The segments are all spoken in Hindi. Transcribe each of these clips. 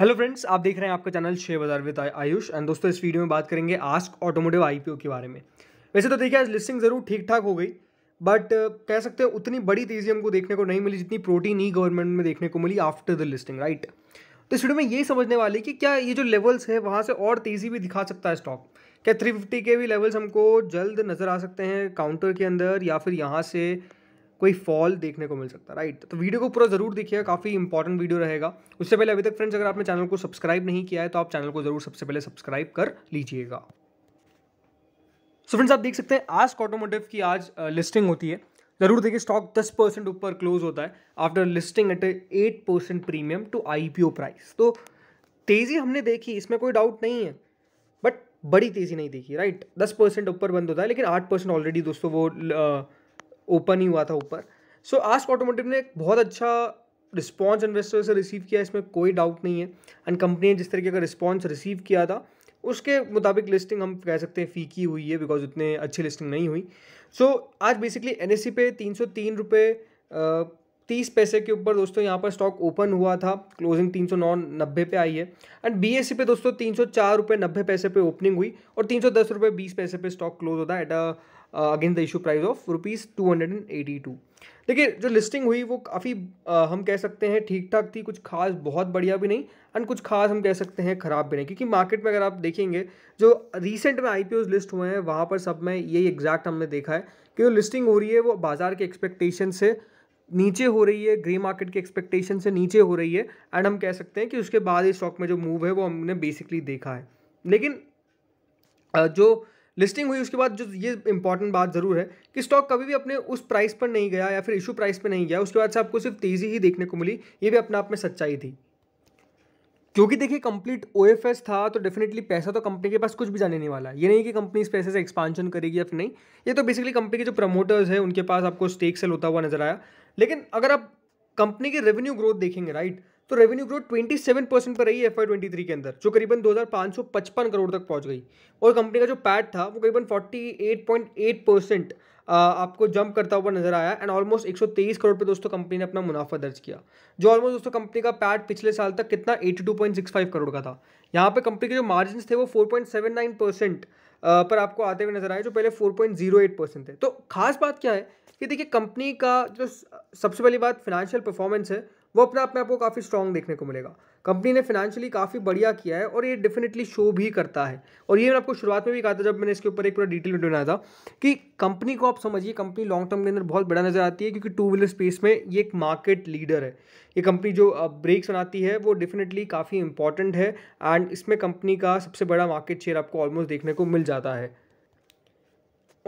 हेलो फ्रेंड्स आप देख रहे हैं आपका चैनल शेयर बाजार विद आयुष एंड दोस्तों इस वीडियो में बात करेंगे आस्क ऑटोमोटिव आईपीओ के बारे में वैसे तो देखिए आज लिस्टिंग ज़रूर ठीक ठाक हो गई बट कह सकते हैं उतनी बड़ी तेज़ी हमको देखने को नहीं मिली जितनी प्रोटीन ई गवर्नमेंट में देखने को मिली आफ्टर द लिस्टिंग राइट तो इस वीडियो में ये समझने वाली कि क्या ये जो लेवल्स है वहाँ से और तेज़ी भी दिखा सकता है स्टॉक क्या थ्री फिफ्टी के भी लेवल्स हमको जल्द नज़र आ सकते हैं काउंटर के अंदर या फिर यहाँ से कोई फॉल देखने को मिल सकता है राइट तो वीडियो को पूरा जरूर देखिएगा काफ़ी इंपॉर्टेंट वीडियो रहेगा उससे पहले अभी तक फ्रेंड्स अगर आपने चैनल को सब्सक्राइब नहीं किया है तो आप चैनल को जरूर सबसे पहले सब्सक्राइब कर लीजिएगा सो फ्रेंड्स आप देख सकते हैं आज ऑटोमोटिव की आज लिस्टिंग होती है जरूर देखिए स्टॉक दस परसेंट ऊपर क्लोज होता है after listing at eight percent premium to I price तो तेज़ी हमने देखी इसमें कोई डाउट नहीं है बट बड़ी तेज़ी नहीं देखी राइट दस परसेंट ऊपर बंद होता है लेकिन आठ परसेंट ऑलरेडी दोस्तों वो ओपन ही हुआ था ऊपर सो आस्क ऑटोमोटिव ने एक बहुत अच्छा रिस्पॉन्स इन्वेस्टर से रिसीव किया इसमें कोई डाउट नहीं है एंड कंपनी ने जिस तरीके का रिस्पॉन्स रिसीव किया था उसके मुताबिक लिस्टिंग हम कह सकते हैं फीकी हुई है बिकॉज उतने अच्छी लिस्टिंग नहीं हुई सो so, आज बेसिकली एन e पे तीन सौ तीन रुपये तीस पैसे के ऊपर दोस्तों यहाँ पर स्टॉक ओपन हुआ था क्लोजिंग तीन सौ नौ नब्बे पे आई है एंड बी एस सी पे दोस्तों तीन सौ चार रुपये नब्बे पैसे पे ओपनिंग हुई और तीन सौ दस रुपये बीस पैसे पे स्टॉक क्लोज होता है at a again the issue price of rupees two hundred and eighty two देखिए जो लिस्टिंग हुई वो काफ़ी uh, हम कह सकते हैं ठीक ठाक थी कुछ खास बहुत बढ़िया भी नहीं एंड कुछ खास हम कह सकते हैं ख़राब भी नहीं क्योंकि मार्केट में अगर आप देखेंगे जो रिसेंट में आई लिस्ट हुए हैं वहाँ पर सब में यही एग्जैक्ट हमने देखा है कि जो लिस्टिंग हो रही है वो बाज़ार के एक्सपेक्टेशन से नीचे हो रही है ग्रे मार्केट के एक्सपेक्टेशन से नीचे हो रही है एंड हम कह सकते हैं कि उसके बाद इस स्टॉक में जो मूव है वो हमने बेसिकली देखा है लेकिन uh, जो लिस्टिंग हुई उसके बाद जो ये इंपॉर्टेंट बात ज़रूर है कि स्टॉक कभी भी अपने उस प्राइस पर नहीं गया या फिर इशू प्राइस पर नहीं गया उसके बाद से आपको सिर्फ तेज़ी ही देखने को मिली ये भी अपने आप में सच्चाई थी क्योंकि देखिए कंप्लीट ओ था तो डेफिनेटली पैसा तो कंपनी के पास कुछ भी जाने नहीं वाला ये नहीं कि कंपनी इस पैसे से एक्सपांशन करेगी या फिर नहीं ये तो बेसिकली कंपनी के जो प्रमोटर्स हैं उनके पास आपको स्टेक सेल होता हुआ नजर आया लेकिन अगर आप कंपनी के रेवेन्यू ग्रोथ देखेंगे राइट तो रेवेन्यू ग्रोथ 27 परसेंट पर रही है एफ आई के अंदर जो करीबन 2555 करोड़ तक पहुंच गई और कंपनी का जो पैट था वो करीबन 48.8 परसेंट आपको जंप करता हुआ नजर आया एंड ऑलमोस्ट 123 करोड़ पे दोस्तों कंपनी ने अपना मुनाफा दर्ज किया जो ऑलमोस्ट दोस्तों कंपनी का पैट पिछले साल तक कितना 82.65 करोड़ का था यहाँ पे कंपनी के जो मार्जिन थे वो 4.79 परसेंट पर आपको आते हुए नजर आए जो पहले 4.08 परसेंट थे तो खास बात क्या है कि देखिए कंपनी का जो सबसे पहली बात फाइनेंशियल परफॉर्मेंस है वो अपने आप में आपको काफ़ी स्ट्रॉन्ग देखने को मिलेगा कंपनी ने फाइनेंशियली काफ़ी बढ़िया किया है और ये डेफिनेटली शो भी करता है और ये मैंने आपको शुरुआत में भी कहा था जब मैंने इसके ऊपर एक पूरा डिटेल वीडियो बनाया था कि कंपनी को आप समझिए कंपनी लॉन्ग टर्म के अंदर बहुत बड़ा नज़र आती है क्योंकि टू व्हीलर स्पेस में ये एक मार्केट लीडर है ये कंपनी जो ब्रेक्स बनाती है वो डेफिनेटली काफ़ी इंपॉर्टेंट है एंड इसमें कंपनी का सबसे बड़ा मार्केट शेयर आपको ऑलमोस्ट देखने को मिल जाता है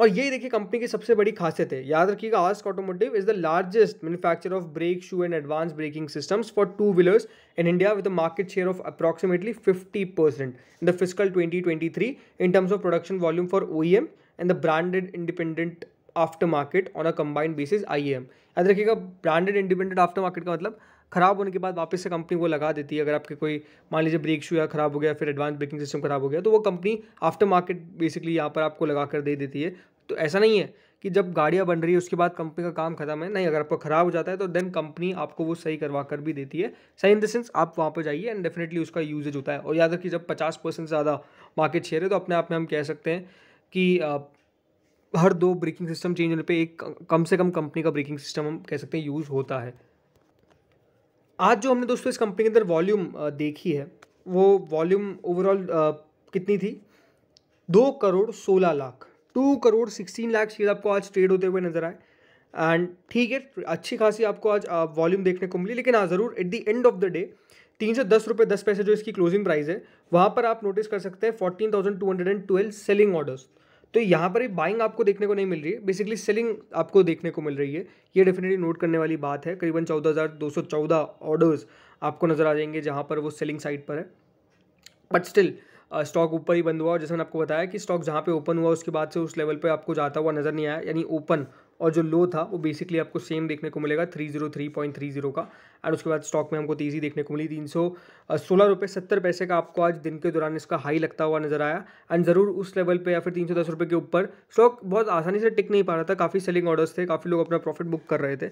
और यही देखिए कंपनी की सबसे बड़ी खासियत है याद रखिएगा ASK Automotive is the largest manufacture of brake shoe and advance braking systems for two wheelers in India with market share of approximately fifty percent in the fiscal twenty twenty three in terms of production volume for O E M and the branded independent after market on a combined basis I M याद रखिएगा ब्रांडेड इंडिपेंडेंट आफ्टर मार्केट का मतलब खराब होने के बाद वापस से कंपनी वो लगा देती है अगर आपके कोई मान लीजिए ब्रेक शू या खराब हो गया फिर एडवांस ब्रेकिंग सिस्टम खराब हो गया तो वो कंपनी आफ्टर मार्केट बेसिकली यहाँ पर आपको लगा कर दे देती है तो ऐसा नहीं है कि जब गाड़ियाँ बन रही है उसके बाद कंपनी का काम खत्म है नहीं अगर आपका ख़राब हो जाता है तो देन कंपनी आपको वो सही करवा कर भी देती है सही इन द सेंस आप वहाँ पर जाइए एंड डेफिनेटली उसका यूजेज होता है और याद रखिए जब पचास परसेंट ज़्यादा मार्केट शेयर है तो अपने आप में हम कह सकते हैं कि हर दो ब्रेकिंग सिस्टम चेंज होने पर एक कम से कम कंपनी का ब्रेकिंग सिस्टम हम कह सकते हैं यूज़ होता है आज जो हमने दोस्तों इस कंपनी के अंदर वॉल्यूम देखी है वो वॉल्यूम ओवरऑल कितनी थी दो करोड़ सोलह lakh two crore sixteen lakh share आपको आज ट्रेड होते हुए नजर आए एंड ठीक है अच्छी खासी आपको आज वॉल्यूम देखने को मिली लेकिन हाँ ज़रूर at the end of the day तीन सौ दस रुपये दस पैसे जो इसकी क्लोजिंग प्राइस है वहाँ पर आप नोटिस कर सकते हैं fourteen thousand two hundred and twelve selling orders तो यहाँ पर ही बाइंग आपको देखने को नहीं मिल रही है बेसिकली सेलिंग आपको देखने को मिल रही है ये डेफिनेटली नोट करने वाली बात है करीबन चौदह हज़ार दो सौ चौदह ऑर्डर्स आपको नज़र आ जाएंगे जहाँ पर वो सेलिंग साइड पर है बट स्टिल स्टॉक ऊपर ही बंद हुआ और जैसे मैंने आपको बताया कि स्टॉक जहाँ पे ओपन हुआ उसके बाद से उस लेवल पे आपको जाता हुआ नज़र नहीं आया यानी ओपन और जो लो था वो बेसिकली आपको सेम देखने को मिलेगा three zero three point three zero का एंड उसके बाद स्टॉक में हमको तेज़ी देखने को मिली तीन सौ सोलह रुपये सत्तर पैसे का आपको आज दिन के दौरान इसका हाई लगता हुआ नजर आया एंड ज़रूर उस लेवल पे या फिर तीन सौ दस रुपये के ऊपर स्टॉक बहुत आसानी से टिक नहीं पा रहा था काफ़ी सेलिंग ऑर्डर्स थे काफ़ी लोग अपना प्रॉफिट बुक कर रहे थे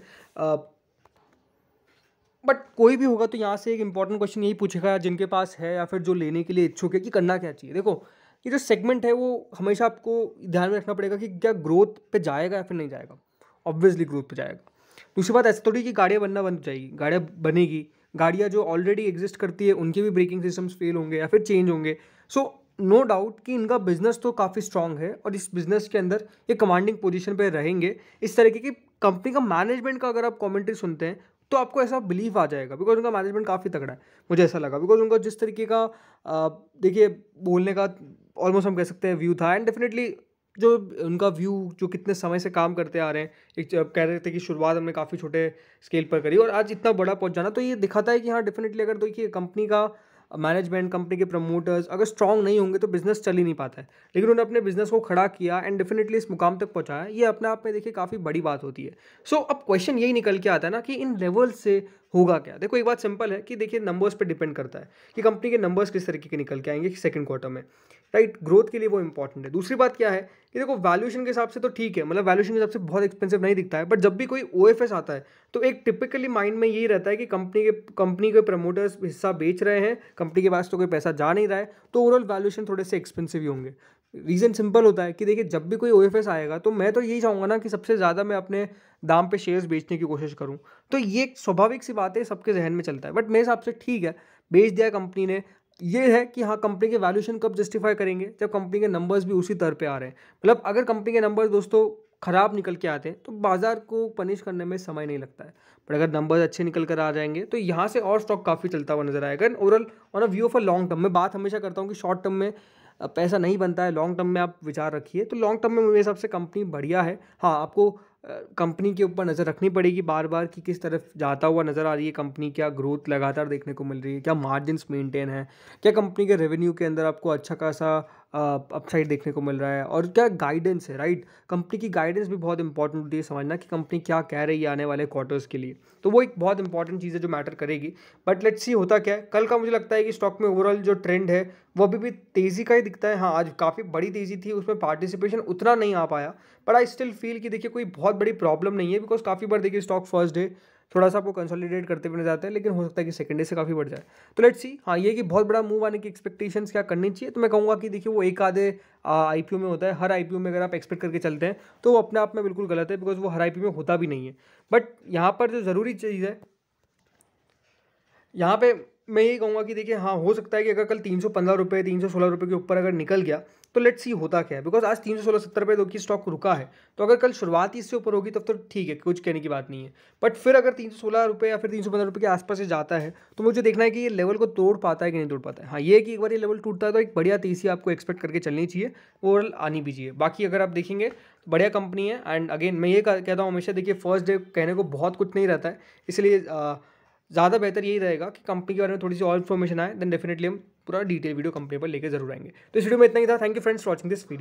बट कोई भी होगा तो यहाँ से एक इंपॉर्टेंट क्वेश्चन यही पूछेगा जिनके पास है या फिर जो लेने के लिए इच्छुक है कि करना क्या चाहिए देखो ये जो सेगमेंट है वो हमेशा आपको ध्यान में रखना पड़ेगा कि क्या ग्रोथ पे जाएगा या फिर नहीं जाएगा ऑब्वियसली ग्रोथ पे जाएगा दूसरी बात ऐसी थोड़ी कि गाड़ियाँ बनना बन जाएगी गाड़ियाँ बनेगी गाड़ियाँ जो ऑलरेडी एग्जिस्ट करती है उनके भी ब्रेकिंग सिस्टम्स फेल होंगे या फिर चेंज होंगे सो नो डाउट कि इनका बिजनेस तो काफ़ी स्ट्रांग है और इस बिजनेस के अंदर ये कमांडिंग पोजीशन पे रहेंगे इस तरीके की कंपनी का मैनेजमेंट का अगर आप कमेंट्री सुनते हैं तो आपको ऐसा बिलीव आ जाएगा बिकॉज उनका मैनेजमेंट काफ़ी तगड़ा है मुझे ऐसा लगा बिकॉज उनका जिस तरीके का देखिए बोलने का ऑलमोस्ट हम कह सकते हैं व्यू था एंड डेफिनेटली जो उनका व्यू जो कितने समय से काम करते आ रहे हैं एक कह रहे थे कि शुरुआत हमने काफ़ी छोटे स्केल पर करी और आज इतना बड़ा पहुंच जाना तो ये दिखाता है कि हाँ डेफिनेटली अगर देखिए तो कंपनी का मैनेजमेंट कंपनी के प्रमोटर्स अगर स्ट्रांग नहीं होंगे तो बिज़नेस चल ही नहीं पाता है लेकिन उन्होंने अपने बिज़नेस को खड़ा किया एंड डेफिनेटली इस मुकाम तक पहुँचाया ये अपने आप में देखिए काफ़ी बड़ी बात होती है सो so, अब क्वेश्चन यही निकल के आता है ना कि इन लेवल से होगा क्या देखो एक बात सिंपल है कि देखिए नंबर्स पे डिपेंड करता है कि कंपनी के नंबर्स किस तरीके के निकल के आएंगे सेकंड क्वार्टर में राइट ग्रोथ के लिए वो इंपॉर्टेंट है दूसरी बात क्या है कि देखो वैल्यूशन के हिसाब से तो ठीक है मतलब वैल्यूशन के हिसाब से बहुत एक्सपेंसिव नहीं दिखता है बट जब भी कोई ओ आता है तो एक टिपिकली माइंड में यही रहता है कि कंपनी के कंपनी के प्रमोटर्स हिस्सा बेच रहे हैं कंपनी के पास तो कोई पैसा जा नहीं रहा है तो ओवरऑल वैल्यूशन थोड़े से एक्सपेंसिव ही होंगे रीज़न सिंपल होता है कि देखिए जब भी कोई ओ आएगा तो मैं तो यही चाहूँगा ना कि सबसे ज़्यादा मैं अपने दाम पे शेयर्स बेचने की कोशिश करूँ तो ये एक स्वाभाविक सी बात है सबके जहन में चलता है बट मेरे हिसाब से ठीक है बेच दिया कंपनी ने ये है कि हाँ कंपनी के वैल्यूशन कब जस्टिफाई करेंगे जब कंपनी के नंबर्स भी उसी तरह पे आ रहे हैं मतलब अगर कंपनी के नंबर्स दोस्तों ख़राब निकल के आते हैं तो बाज़ार को पनिश करने में समय नहीं लगता है बट अगर नंबर्स अच्छे निकल कर आ जाएंगे तो यहाँ से और स्टॉक काफ़ी चलता हुआ नजर आएगा and overall on a view of a long term मैं बात हमेशा करता हूँ कि शॉर्ट टर्म में पैसा नहीं बनता है लॉन्ग टर्म में आप विचार रखिए तो लॉन्ग टर्म में मेरे हिसाब से कंपनी बढ़िया है हाँ आपको कंपनी के ऊपर नज़र रखनी पड़ेगी बार बार कि किस तरफ जाता हुआ नज़र आ रही है कंपनी क्या ग्रोथ लगातार देखने को मिल रही है क्या मार्जिनस मेंटेन है क्या कंपनी के रेवेन्यू के अंदर आपको अच्छा खासा अपसाइड देखने को मिल रहा है और क्या गाइडेंस है राइट कंपनी की गाइडेंस भी बहुत इंपॉर्टेंट होती है समझना कि कंपनी क्या कह रही है आने वाले क्वार्टर्स के लिए तो वो एक बहुत इंपॉर्टेंट चीज़ है जो मैटर करेगी बट लेट्स सी होता क्या है कल का मुझे लगता है कि स्टॉक में ओवरऑल जो ट्रेंड है वो अभी भी तेज़ी का ही दिखता है हाँ आज काफ़ी बड़ी तेज़ी थी उसमें पार्टिसिपेशन उतना नहीं आ पाया बट आई स्टिल फील कि देखिए कोई बहुत बड़ी प्रॉब्लम नहीं है बिकॉज काफ़ी बार देखिए स्टॉक फर्स्ट डे थोड़ा सा आपको कंसोलिडेट करते हुए नजर आते हैं लेकिन हो सकता है कि सेकंड डे से काफ़ी बढ़ जाए तो लेट्स सी हाँ ये कि बहुत बड़ा मूव आने की एक्सपेक्टेशन क्या करनी चाहिए तो मैं कहूँगा कि देखिए वो एक आधे आई में होता है हर आई में अगर आप एक्सपेक्ट करके चलते हैं तो वो अपने आप में बिल्कुल गलत है बिकॉज वो हर आई में होता भी नहीं है बट यहाँ पर जो ज़रूरी चीज़ है यहाँ पर मैं ये कहूँगा कि देखिए हाँ हो सकता है कि अगर कल तीन सौ पंद्रह रुपये तीन सौ सोलह रुपये के ऊपर अगर निकल गया तो लेट्स सी होता क्या है बिकॉज आज तीन सौ सोलह सत्तर रुपये की स्टॉक रुका है तो अगर कल शुरुआत ही इससे ऊपर होगी तब तो ठीक है कुछ कहने की बात नहीं है बट फिर अगर तीन सौ सोलह रुपये या फिर तीन सौ पंद्रह रुपये के आसपास से जाता है तो मुझे देखना है कि ये लेवल को तोड़ पाता है कि नहीं तोड़ पाता है हाँ ये कि एक बार ये लेवल टूटता है तो एक बढ़िया तेजी आपको एक्सपेक्ट करके चलनी चाहिए ओवरऑल आनी भी चाहिए बाकी अगर आप देखेंगे बढ़िया कंपनी है एंड अगेन मैं ये कहता हूँ हमेशा देखिए फर्स्ट डे कहने को बहुत कुछ नहीं रहता है इसलिए ज़्यादा बेहतर यही रहेगा कि कंपनी के बारे में थोड़ी सी और इन्फॉर्मेशन आए देन डेफिनेटली हम पूरा डिटेल वीडियो कंपनी पर लेकर जरूर आएंगे तो इस वीडियो में इतना ही था thank you friends watching this video